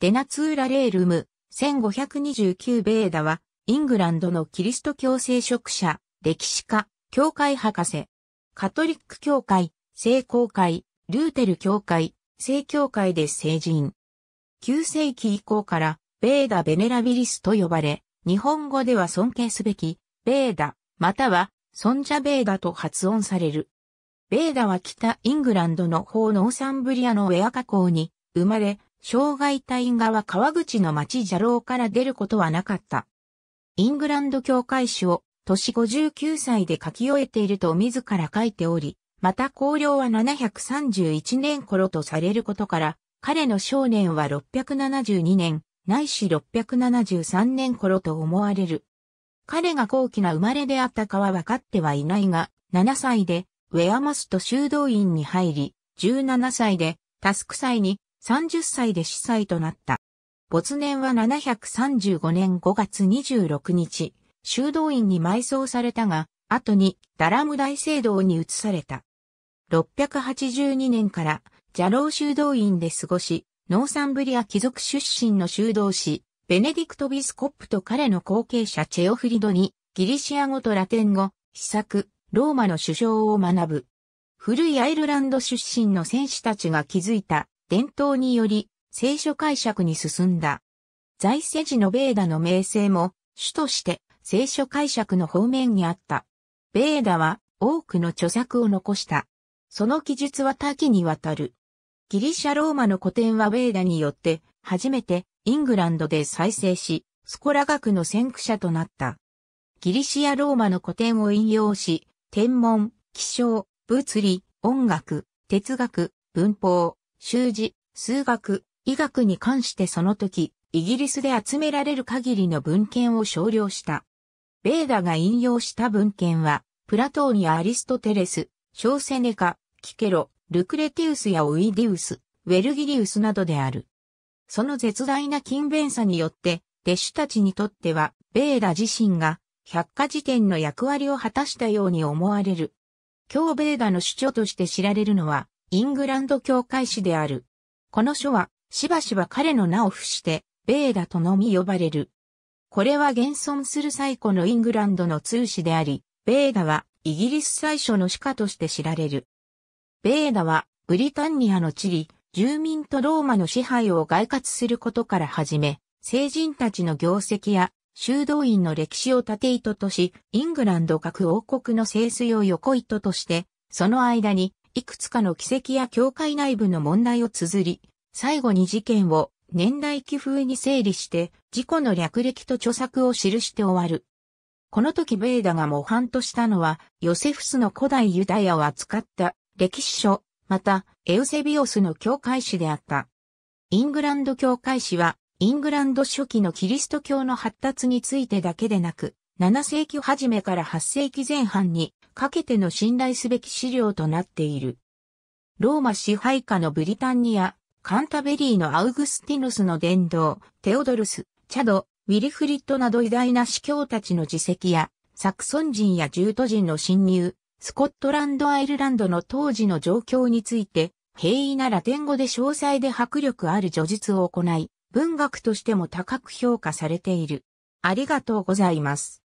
デナツーラレールム、1529ベーダは、イングランドのキリスト教聖職者、歴史家、教会博士、カトリック教会、聖公会、ルーテル教会、聖教会で成人。9世紀以降から、ベーダ・ベネラビリスと呼ばれ、日本語では尊敬すべき、ベーダ、または、ソンジャベーダと発音される。ベーダは北イングランドの方ノーサンブリアのウェア加工に生まれ、障害隊側川口の町蛇ーから出ることはなかった。イングランド教会史を年59歳で書き終えていると自ら書いており、また公領は731年頃とされることから、彼の少年は672年、ないし673年頃と思われる。彼が高貴な生まれであったかは分かってはいないが、7歳でウェアマスト修道院に入り、17歳でタスク祭に30歳で司祭となった。没年は735年5月26日、修道院に埋葬されたが、後にダラム大聖堂に移された。682年からジャロー修道院で過ごし、ノーサンブリア貴族出身の修道士、ベネディクト・ビスコップと彼の後継者チェオフリドに、ギリシア語とラテン語、秘策、ローマの首相を学ぶ。古いアイルランド出身の戦士たちが築いた伝統により聖書解釈に進んだ。在世時のベーダの名声も主として聖書解釈の方面にあった。ベーダは多くの著作を残した。その記述は多岐にわたる。ギリシャローマの古典はベーダによって初めてイングランドで再生し、スコラ学の先駆者となった。ギリシアローマの古典を引用し、天文、気象、物理、音楽、哲学、文法、習字、数学、医学に関してその時、イギリスで集められる限りの文献を少量した。ベーダが引用した文献は、プラトーニア・アリストテレス、ショーセネカ、キケロ、ルクレティウスやウィディウス、ウェルギリウスなどである。その絶大な勤勉さによって、弟子たちにとっては、ベーダ自身が、百科事典の役割を果たしたように思われる。今日ベーダの主張として知られるのは、イングランド教会史である。この書は、しばしば彼の名を付して、ベーダとのみ呼ばれる。これは現存する最古のイングランドの通史であり、ベーダはイギリス最初の歯家として知られる。ベーダはブリタンニアの地理、住民とローマの支配を外括することから始め、聖人たちの業績や修道院の歴史を縦糸とし、イングランド各王国の聖水を横糸として、その間にいくつかの奇跡や教会内部の問題を綴り、最後に事件を年代記風に整理して、事故の略歴と著作を記して終わる。この時ベーダが模範としたのは、ヨセフスの古代ユダヤを扱った歴史書、また、エウセビオスの教会史であった。イングランド教会史は、イングランド初期のキリスト教の発達についてだけでなく、7世紀初めから8世紀前半にかけての信頼すべき資料となっている。ローマ支配下のブリタンニア、カンタベリーのアウグスティヌスの伝道、テオドルス、チャド、ウィリフリットなど偉大な司教たちの自責や、サクソン人やジュート人の侵入、スコットランド・アイルランドの当時の状況について、平易なラテン語で詳細で迫力ある叙述を行い、文学としても高く評価されている。ありがとうございます。